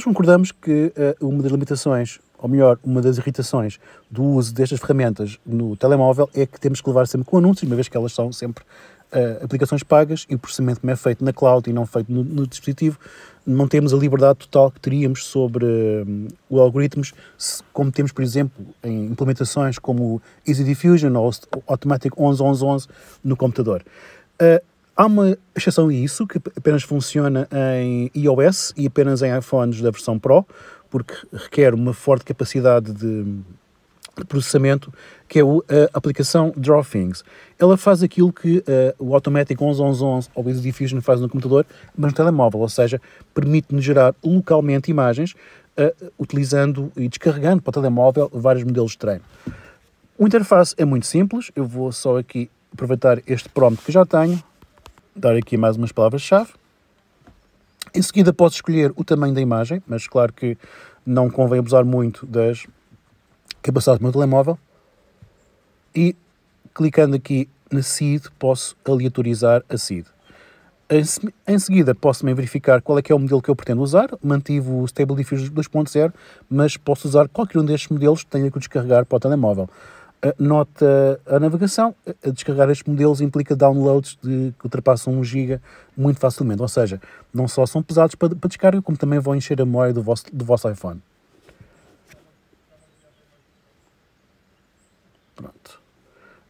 Todos concordamos que uh, uma das limitações, ou melhor, uma das irritações do uso destas ferramentas no telemóvel é que temos que levar sempre com anúncios, uma vez que elas são sempre uh, aplicações pagas e o processamento como é feito na cloud e não feito no, no dispositivo, não temos a liberdade total que teríamos sobre um, os algoritmos, se, como temos, por exemplo, em implementações como o Easy Diffusion ou o Automatic 1111 no computador. Uh, Há uma exceção a isso, que apenas funciona em iOS e apenas em iPhones da versão Pro, porque requer uma forte capacidade de, processamento, que é a aplicação DrawThings. Ela faz aquilo que uh, o Automatic 1111 ou o Easy Diffusion faz no computador, mas no telemóvel, ou seja, permite-nos gerar localmente imagens uh, utilizando e descarregando para o telemóvel vários modelos de treino. O interface é muito simples, eu vou só aqui aproveitar este prompt que já tenho dar aqui mais umas palavras-chave. Em seguida posso escolher o tamanho da imagem, mas claro que não convém abusar muito das capacidades do meu telemóvel. E clicando aqui na seed, posso aleatorizar a seed. Em seguida, posso também verificar qual é que é o modelo que eu pretendo usar. Mantive o Stable Diffusion 2.0, mas posso usar qualquer um destes modelos que tenha que descarregar para o telemóvel nota a navegação, a descarregar estes modelos implica downloads de, que ultrapassam 1 GB muito facilmente, ou seja, não só são pesados para, para descarga, como também vão encher a memória do vosso, do vosso iPhone. Pronto.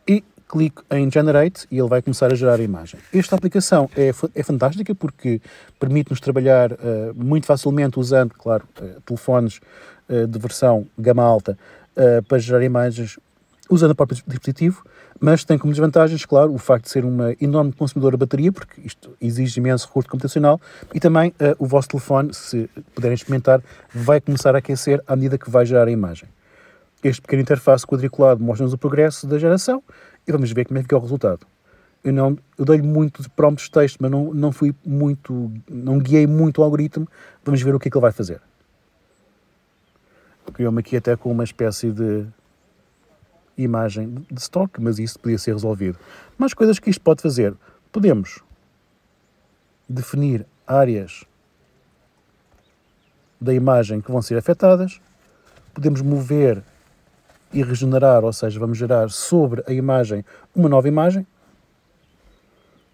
E clico em Generate e ele vai começar a gerar a imagem. Esta aplicação é, é fantástica porque permite-nos trabalhar uh, muito facilmente usando, claro, uh, telefones uh, de versão gama alta para gerar imagens usando o próprio dispositivo, mas tem como desvantagens, claro, o facto de ser uma enorme consumidora de bateria, porque isto exige imenso recurso computacional, e também uh, o vosso telefone, se puderem experimentar, vai começar a aquecer à medida que vai gerar a imagem. Este pequeno interface quadriculado mostra-nos o progresso da geração e vamos ver como é que é o resultado. Eu, não, eu dei-lhe muito de promptos de texto, mas não, não fui muito, não guiei muito o algoritmo. Vamos ver o que é que ele vai fazer. Criou-me aqui até com uma espécie de imagem de stock, mas isso podia ser resolvido. Mais coisas que isto pode fazer. Podemos definir áreas da imagem que vão ser afetadas, podemos mover e regenerar, ou seja, vamos gerar sobre a imagem uma nova imagem,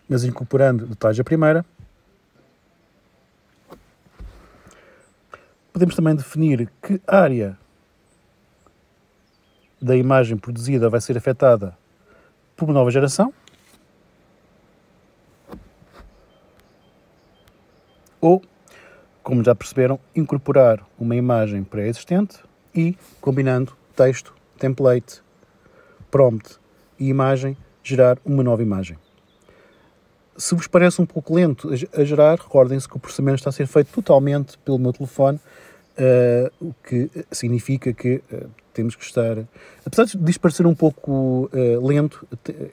mas incorporando detalhes da primeira. Podemos também definir que área da imagem produzida vai ser afetada por uma nova geração ou, como já perceberam, incorporar uma imagem pré-existente e, combinando texto, template, prompt e imagem, gerar uma nova imagem. Se vos parece um pouco lento a gerar, recordem-se que o processamento está a ser feito totalmente pelo meu telefone, uh, o que eh, significa que uh, temos que estar. Apesar de parecer um pouco uh, lento,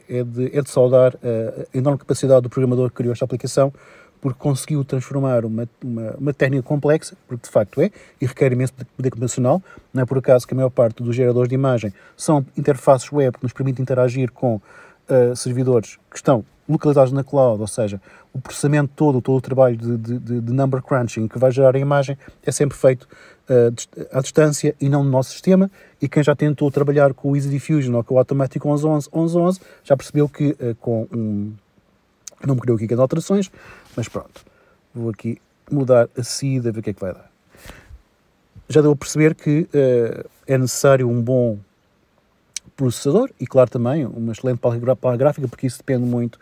é de, é de saudar eh, a enorme capacidade do programador que criou esta aplicação, porque conseguiu transformar uma, uma, uma, técnica complexa, porque de facto é, e requer imenso poder convencional. Não é por acaso que a maior parte dos geradores de imagem são interfaces web que nos permitem interagir com uh, servidores que estão localizados na cloud, ou seja, o processamento todo, todo o trabalho de, de, de number crunching que vai gerar a imagem é sempre feito uh, à distância e não no nosso sistema. E quem já tentou trabalhar com o Easy Diffusion ou com o Automatic 1111, já percebeu que uh, com um. Não me criou aqui as alterações, mas pronto. Vou aqui mudar a SIDA, ver o que é que vai dar. Já deu a perceber que uh, é necessário um bom processador e, claro, também uma excelente para gráfica, porque isso depende muito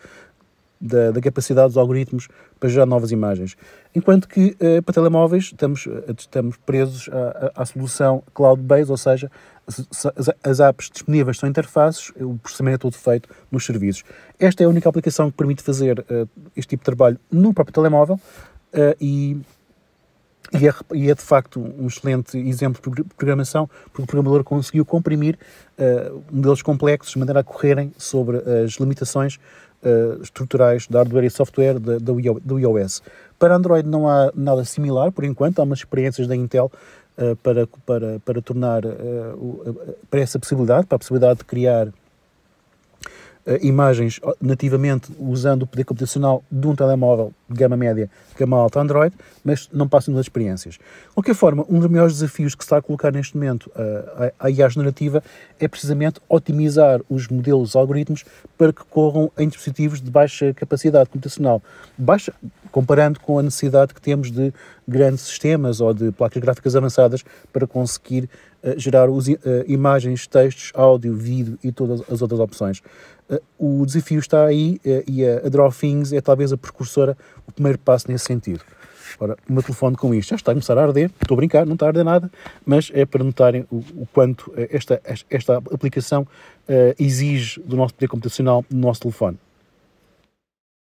da, da, capacidade dos algoritmos para gerar novas imagens. Enquanto que eh, para telemóveis estamos, eh, estamos presos à, à, à solução cloud-based, ou seja, as, as, apps disponíveis são interfaces, eh, o processamento é todo feito nos serviços. Esta é a única aplicação que permite fazer uh, este tipo de trabalho no próprio telemóvel uh, e e é, e é, de facto um excelente exemplo de programação, porque o programador conseguiu comprimir uh, modelos complexos de maneira a correrem sobre as limitações uh, estruturais da hardware e software da, do iOS. Para Android não há nada similar, por enquanto, há umas experiências da Intel uh, para, para, para tornar para essa possibilidade, para a possibilidade de criar eh, imagens nativamente usando o poder computacional de um telemóvel de gama média, de gama alta Android, mas não passam das experiências. De qualquer forma, um dos maiores desafios que se está a colocar neste momento eh, a IA generativa é precisamente otimizar os modelos os algoritmos para que corram em dispositivos de baixa capacidade computacional, baixa, comparando com a necessidade que temos de grandes sistemas ou de placas gráficas avançadas para conseguir uh, gerar os, uh, imagens, textos, áudio, vídeo e todas as outras opções o desafio está aí eh, e a, a Draw Things é talvez a precursora, o primeiro passo nesse sentido. Ora, o meu telefone com isto já está a começar a arder, estou a brincar, não está a arder nada, mas é para notarem o, o quanto eh, esta, esta aplicação uh, exige do nosso poder computacional no nosso telefone.